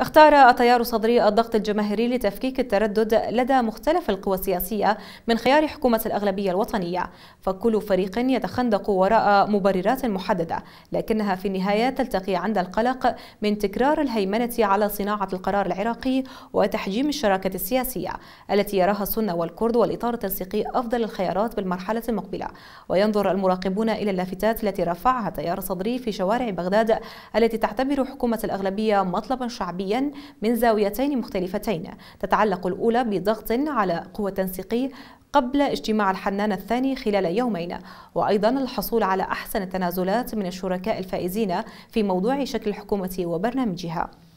اختار التيار الصدري الضغط الجماهيري لتفكيك التردد لدى مختلف القوى السياسية من خيار حكومة الأغلبية الوطنية فكل فريق يتخندق وراء مبررات محددة لكنها في النهاية تلتقي عند القلق من تكرار الهيمنة على صناعة القرار العراقي وتحجيم الشراكة السياسية التي يراها السنة والكرد والإطار التنسيقي أفضل الخيارات بالمرحلة المقبلة وينظر المراقبون إلى اللافتات التي رفعها التيار الصدري في شوارع بغداد التي تعتبر حكومة الأغلبية مطلبا شعبيا سنويا من زاويتين مختلفتين تتعلق الأولى بضغط على قوة تنسيقي قبل اجتماع الحنان الثاني خلال يومين وأيضا الحصول على أحسن التنازلات من الشركاء الفائزين في موضوع شكل الحكومة وبرنامجها